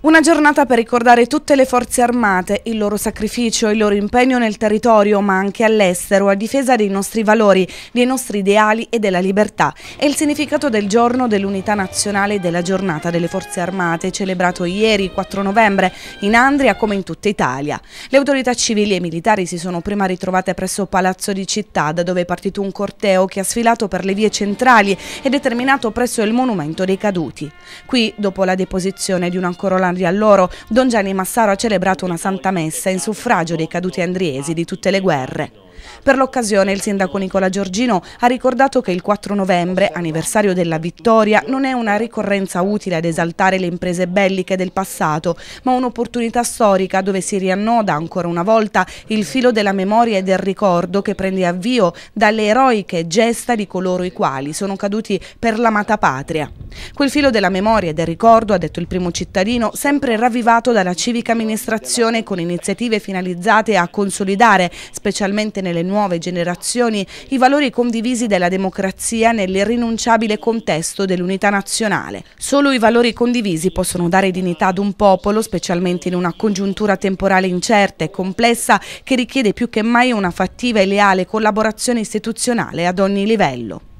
Una giornata per ricordare tutte le forze armate, il loro sacrificio, il loro impegno nel territorio ma anche all'estero a difesa dei nostri valori, dei nostri ideali e della libertà. È il significato del giorno dell'unità nazionale della giornata delle forze armate celebrato ieri 4 novembre in Andria come in tutta Italia. Le autorità civili e militari si sono prima ritrovate presso Palazzo di Città da dove è partito un corteo che ha sfilato per le vie centrali ed è terminato presso il Monumento dei Caduti. Qui, dopo la deposizione di una ancora a loro, Don Gianni Massaro ha celebrato una santa messa in suffragio dei caduti andriesi di tutte le guerre. Per l'occasione il sindaco Nicola Giorgino ha ricordato che il 4 novembre, anniversario della vittoria, non è una ricorrenza utile ad esaltare le imprese belliche del passato, ma un'opportunità storica dove si riannoda ancora una volta il filo della memoria e del ricordo che prende avvio dalle eroiche gesta di coloro i quali sono caduti per l'amata patria. Quel filo della memoria e del ricordo, ha detto il primo cittadino, sempre ravvivato dalla civica amministrazione con iniziative finalizzate a consolidare, specialmente nel nelle nuove generazioni i valori condivisi della democrazia nell'irrinunciabile contesto dell'unità nazionale. Solo i valori condivisi possono dare dignità ad un popolo, specialmente in una congiuntura temporale incerta e complessa che richiede più che mai una fattiva e leale collaborazione istituzionale ad ogni livello.